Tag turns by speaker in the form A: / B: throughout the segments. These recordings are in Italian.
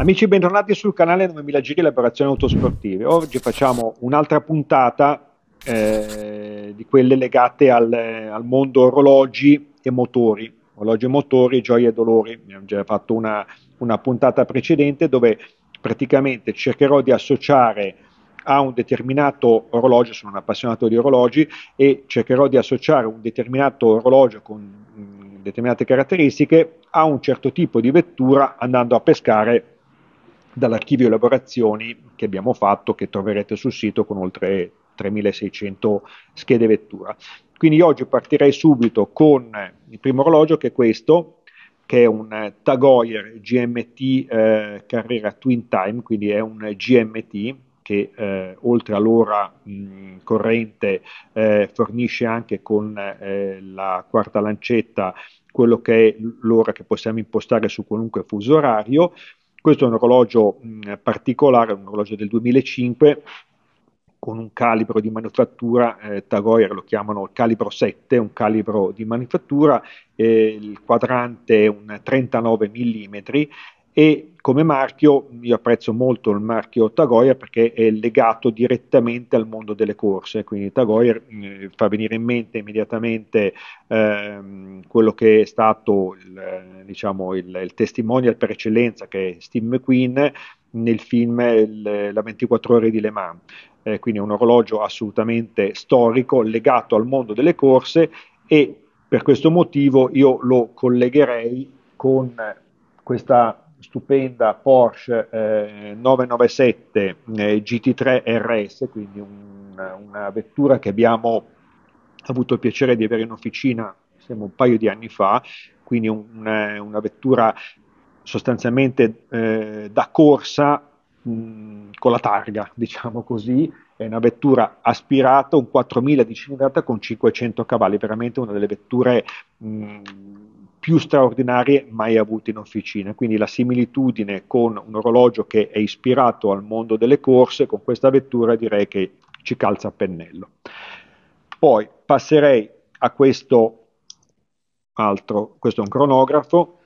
A: Amici, bentornati sul canale 9000 Giri Liberazione Autosportive. Oggi facciamo un'altra puntata eh, di quelle legate al, al, mondo orologi e motori. Orologi e motori, gioie e dolori. Abbiamo già fatto una, una puntata precedente dove praticamente cercherò di associare a un determinato orologio, sono un appassionato di orologi e cercherò di associare un determinato orologio con mm, determinate caratteristiche a un certo tipo di vettura andando a pescare dall'archivio elaborazioni che abbiamo fatto, che troverete sul sito con oltre 3600 schede vettura. Quindi oggi partirei subito con il primo orologio che è questo, che è un Tag GMT eh, Carrera Twin Time, quindi è un GMT che eh, oltre all'ora mh, corrente eh, fornisce anche con eh, la quarta lancetta quello che è l'ora che possiamo impostare su qualunque fuso orario, questo è un orologio mh, particolare, un orologio del 2005 con un calibro di manifattura, eh, Tagoyer lo chiamano calibro 7, un calibro di manifattura, eh, il quadrante è un 39 mm e come marchio io apprezzo molto il marchio Tagoyer perché è legato direttamente al mondo delle corse, quindi Tagoyer eh, mm, fa venire in mente immediatamente ehm, quello che è stato il, diciamo, il, il testimonial per eccellenza che è Steve McQueen nel film il, La 24 ore di Le Mans, eh, quindi un orologio assolutamente storico legato al mondo delle corse e per questo motivo io lo collegherei con questa stupenda Porsche eh, 997 eh, GT3 RS, quindi un, una vettura che abbiamo avuto il piacere di avere in officina siamo un paio di anni fa, quindi un, una, una vettura sostanzialmente eh, da corsa mh, con la targa, diciamo così, è una vettura aspirata, un 4000 di cilindrata con 500 cavalli, veramente una delle vetture mh, più straordinarie mai avute in officina. Quindi la similitudine con un orologio che è ispirato al mondo delle corse, con questa vettura direi che ci calza a pennello. Poi passerei a questo altro, questo è un cronografo,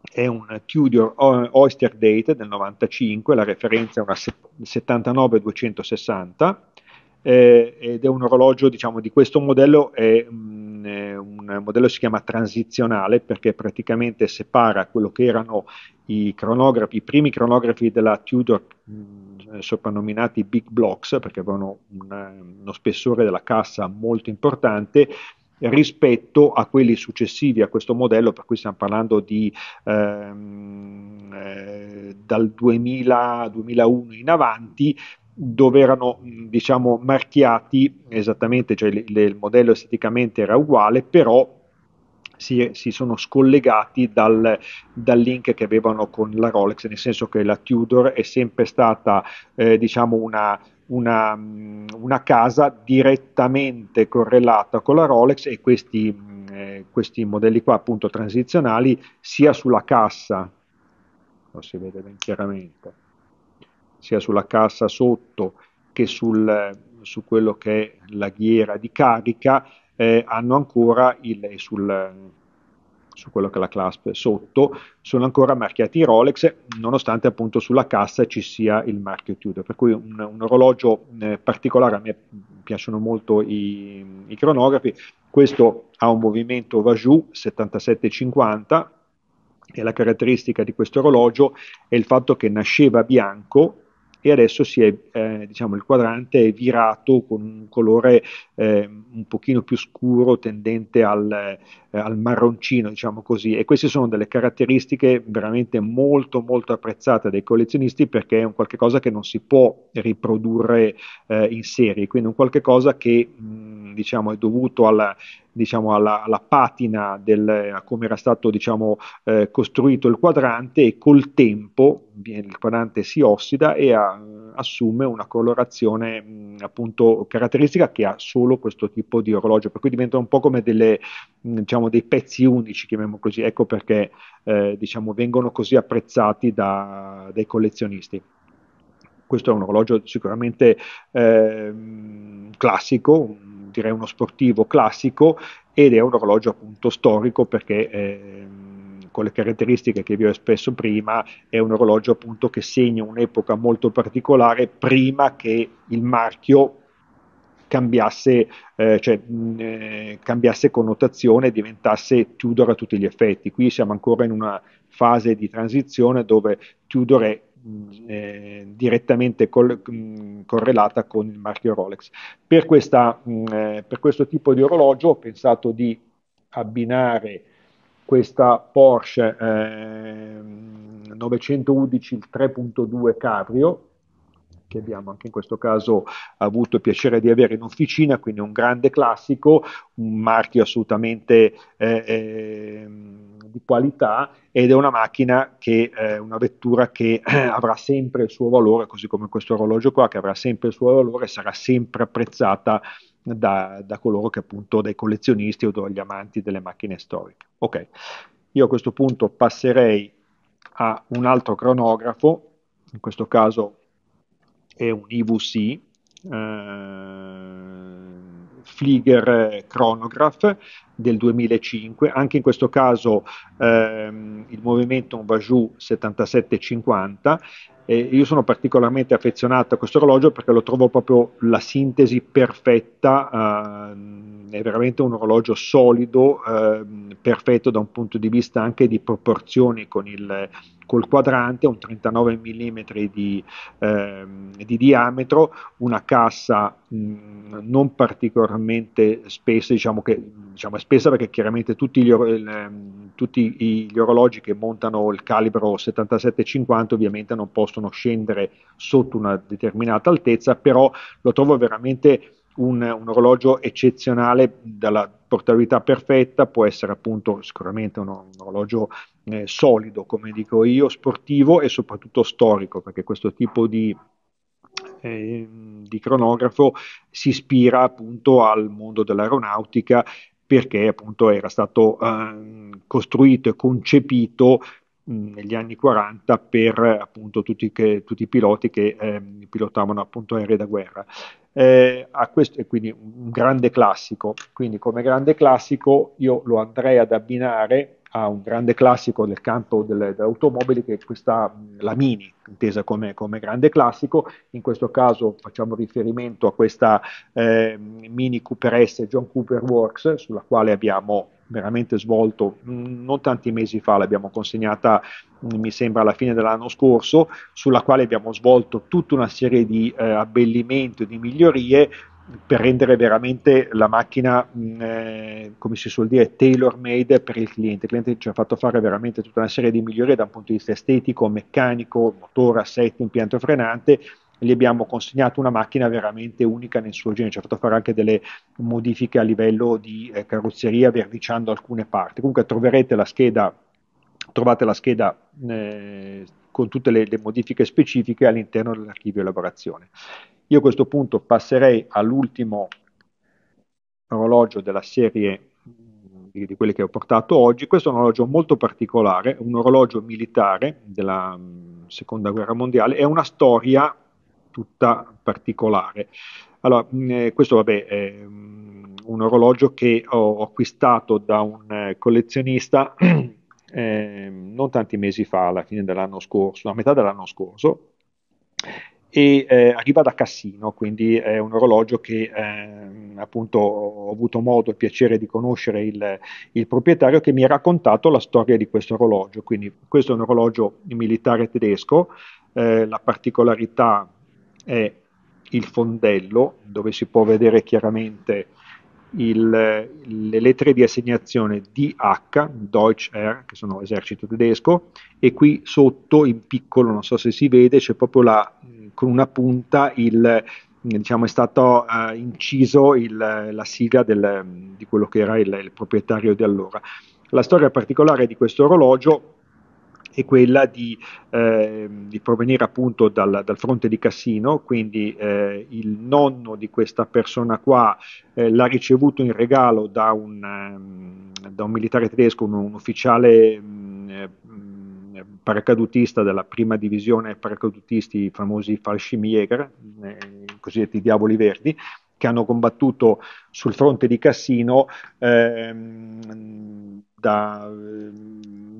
A: è un Tudor Oyster Date del 95, la referenza è una 79260 eh, ed è un orologio diciamo, di questo modello è, mh, un modello che si chiama transizionale perché praticamente separa quello che erano i cronografi, i primi cronografi della Tudor soprannominati Big Blocks perché avevano un, uno spessore della cassa molto importante rispetto a quelli successivi a questo modello, per cui stiamo parlando di ehm, eh, dal 2000, 2001 in avanti, dove erano mm, diciamo marchiati esattamente, cioè le, le, il modello esteticamente era uguale, però si, si sono scollegati dal, dal, link che avevano con la Rolex, nel senso che la Tudor è sempre stata eh, diciamo una, una, mm, una, casa direttamente correlata con la Rolex e questi, mm, eh, questi modelli qua appunto transizionali sia sulla cassa, lo si vede ben chiaramente sia sulla cassa sotto che sul, su quello che è la ghiera di carica, eh, hanno ancora il, eh, sul, su quello che è la clasp sotto, sono ancora marchiati Rolex, nonostante appunto sulla cassa ci sia il marchio Tudor. Per cui un, un orologio eh, particolare, a me piacciono molto i, i, cronografi, questo ha un movimento Vajou 7750 e la caratteristica di questo orologio è il fatto che nasceva bianco e adesso si è, eh, diciamo, il quadrante è virato con un colore eh, un pochino più scuro, tendente al, eh, al, marroncino, diciamo così. E queste sono delle caratteristiche veramente molto, molto apprezzate dai collezionisti perché è un qualche cosa che non si può riprodurre eh, in serie, quindi un qualche cosa che mh, diciamo, è dovuto al, diciamo, alla, alla, patina del, a come era stato diciamo, eh, costruito il quadrante e col tempo il quadrante si ossida e a, eh, assume una colorazione mh, mm, appunto caratteristica che ha solo questo tipo di orologio, per cui diventa un po' come delle, mh, mm, diciamo, dei pezzi unici, chiamiamolo così, ecco perché eh, diciamo, vengono così apprezzati da, dai collezionisti questo è un orologio sicuramente eh, classico, direi uno sportivo classico ed è un orologio appunto storico perché eh, con le caratteristiche che vi ho espresso prima è un orologio appunto che segna un'epoca molto particolare prima che il marchio Cambiasse, eh, cioè, mh, eh, cambiasse, connotazione e diventasse Tudor a tutti gli effetti. Qui siamo ancora in una fase di transizione dove Tudor è Mm, eh, direttamente col, mm, correlata con il marchio Rolex. Per, questa, mh, mm, eh, per, questo tipo di orologio ho pensato di abbinare questa Porsche eh, 911 il 3.2 Cabrio che abbiamo anche in questo caso avuto il piacere di avere in officina, quindi un grande classico, un marchio assolutamente eh, ehm, di qualità ed è una macchina che eh, una vettura che eh, avrà sempre il suo valore, così come questo orologio qua che avrà sempre il suo valore, sarà sempre apprezzata da, da coloro che appunto dai collezionisti o dagli amanti delle macchine storiche. Ok, io a questo punto passerei a un altro cronografo, in questo caso è un IVC. Eh, Flieger eh, Chronograph del 2005, anche in questo caso ehm, il movimento un Vajou 7750 eh, io sono particolarmente affezionato a questo orologio perché lo trovo proprio la sintesi perfetta eh, è veramente un orologio solido, eh, perfetto da un punto di vista anche di proporzioni con il, col quadrante, un 39 mm di, eh, di diametro, una cassa mh, non particolarmente spessa, diciamo che diciamo, spessa perché chiaramente tutti gli, eh, tutti gli, orologi che montano il calibro 77-50 ovviamente non possono scendere sotto una determinata altezza, però lo trovo veramente un, un, orologio eccezionale dalla portabilità perfetta, può essere appunto sicuramente un, un orologio eh, solido, come dico io, sportivo e soprattutto storico, perché questo tipo di, eh, di cronografo si ispira appunto al mondo dell'aeronautica perché appunto era stato eh, costruito e concepito negli anni 40 per appunto tutti, che, tutti i piloti che eh, pilotavano appunto aerei da guerra eh, a questo, e quindi un grande classico. Quindi come grande classico io lo andrei ad abbinare a un grande classico del campo delle, delle automobili che è questa, mm, la Mini, intesa come, come, grande classico, in questo caso facciamo riferimento a questa eh, Mini Cooper S John Cooper Works, sulla quale abbiamo veramente svolto mm, non tanti mesi fa, l'abbiamo consegnata mm, mi sembra alla fine dell'anno scorso, sulla quale abbiamo svolto tutta una serie di eh, abbellimenti e di migliorie per rendere veramente la macchina, mh, mm, eh, come si suol dire, tailor made per il cliente. Il cliente ci ha fatto fare veramente tutta una serie di migliorie da un punto di vista estetico, meccanico, motore, assetto, impianto frenante. Gli abbiamo consegnato una macchina veramente unica nel suo genere. Ci ha fatto fare anche delle modifiche a livello di eh, carrozzeria, verdiciando alcune parti. Comunque troverete la scheda, trovate la scheda. Eh, con tutte le, le modifiche specifiche all'interno dell'archivio elaborazione. Io a questo punto passerei all'ultimo orologio della serie mm, di, quelli che ho portato oggi. Questo è un orologio molto particolare, un orologio militare della mm, seconda guerra mondiale, è una storia tutta particolare. Allora, mm, eh, questo vabbè, è un orologio che ho acquistato da un eh, collezionista eh, non tanti mesi fa, alla fine dell'anno scorso, a metà dell'anno scorso, e eh, arriva da Cassino, quindi è un orologio che eh, appunto ho avuto modo e piacere di conoscere il, il, proprietario che mi ha raccontato la storia di questo orologio. Quindi questo è un orologio militare tedesco, eh, la particolarità è il fondello dove si può vedere chiaramente il, le lettere di assegnazione DH, Deutsch Air, che sono esercito tedesco, e qui sotto in piccolo, non so se si vede, c'è proprio la con una punta il, diciamo, è stato uh, inciso il, la sigla del, di quello che era il, il proprietario di allora. La storia particolare di questo orologio è quella di, eh, di provenire appunto dal, dal, fronte di Cassino, quindi eh, il nonno di questa persona qua eh, l'ha ricevuto in regalo da un, ehm, da un militare tedesco, un, un ufficiale mh, mm, paracadutista della prima divisione paracadutisti, i famosi falscimieger, eh, i cosiddetti diavoli verdi, che hanno combattuto sul fronte di Cassino ehm, da eh,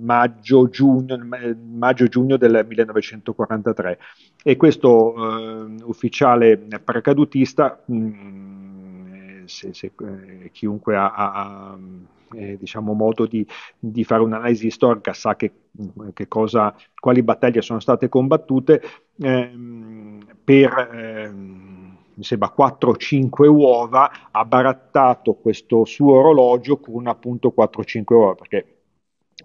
A: maggio-giugno, eh, maggio-giugno, del 1943 e questo eh, ufficiale paracadutista mh, mm, se, se, eh, chiunque ha, ha mm, eh, diciamo modo di, di fare un'analisi storica sa che, mm, che cosa, quali battaglie sono state combattute ehm, per ehm, mi sembra 4 5 uova, ha barattato questo suo orologio con appunto 4 5 uova, perché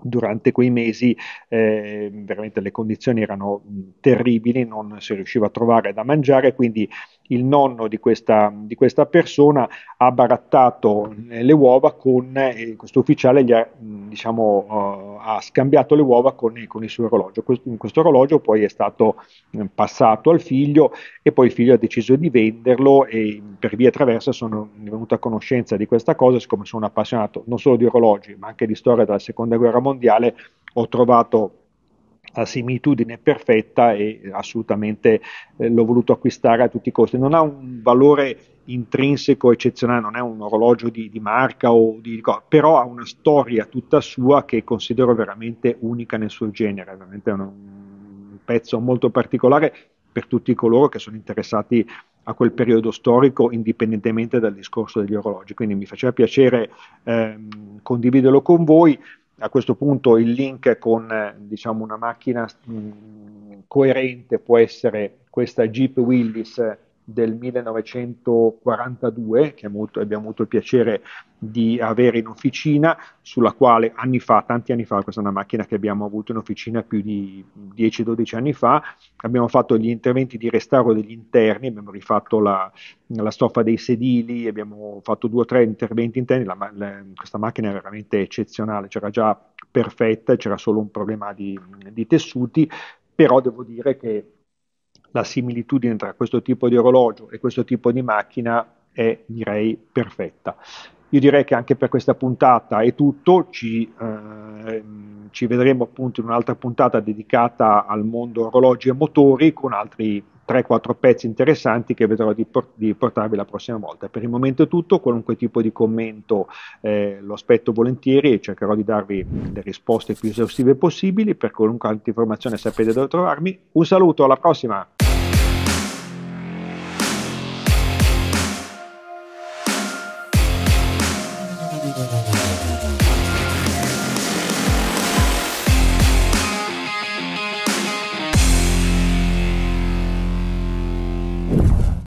A: durante quei mesi eh, veramente le condizioni erano mm, terribili, non si riusciva a trovare da mangiare, quindi il nonno di questa, di questa persona ha barattato le uova con eh, questo ufficiale, gli ha, diciamo, uh, ha scambiato le uova con, eh, con il suo orologio. Questo, questo, orologio poi è stato eh, passato al figlio e poi il figlio ha deciso di venderlo e per via traversa sono venuto a conoscenza di questa cosa, siccome sono appassionato non solo di orologi ma anche di storia della seconda guerra mondiale, ho trovato la similitudine perfetta e assolutamente eh, l'ho voluto acquistare a tutti i costi. Non ha un valore intrinseco eccezionale, non è un orologio di, di marca o di però ha una storia tutta sua che considero veramente unica nel suo genere, veramente un, un pezzo molto particolare per tutti coloro che sono interessati a quel periodo storico indipendentemente dal discorso degli orologi. Quindi mi faceva piacere ehm, condividerlo con voi a questo punto il link con eh, diciamo, una macchina mh, mm, coerente può essere questa Jeep Willis eh, del 1942 che molto, abbiamo avuto il piacere di avere in officina, sulla quale anni fa, tanti anni fa, questa è una macchina che abbiamo avuto in officina più di 10-12 anni fa, abbiamo fatto gli interventi di restauro degli interni, abbiamo rifatto la, la stoffa dei sedili, abbiamo fatto due o tre interventi interni, la, la, questa macchina è veramente eccezionale, c'era già perfetta, c'era solo un problema di, di tessuti, però devo dire che la similitudine tra questo tipo di orologio e questo tipo di macchina è direi perfetta. Io direi che anche per questa puntata è tutto, ci, eh, ci vedremo appunto in un'altra puntata dedicata al mondo orologi e motori con altri 3-4 pezzi interessanti che vedrò di, por- di, portarvi la prossima volta. Per il momento è tutto, qualunque tipo di commento eh, lo aspetto volentieri e cercherò di darvi le risposte più esaustive possibili. Per qualunque altra informazione sapete dove trovarmi. Un saluto, alla prossima!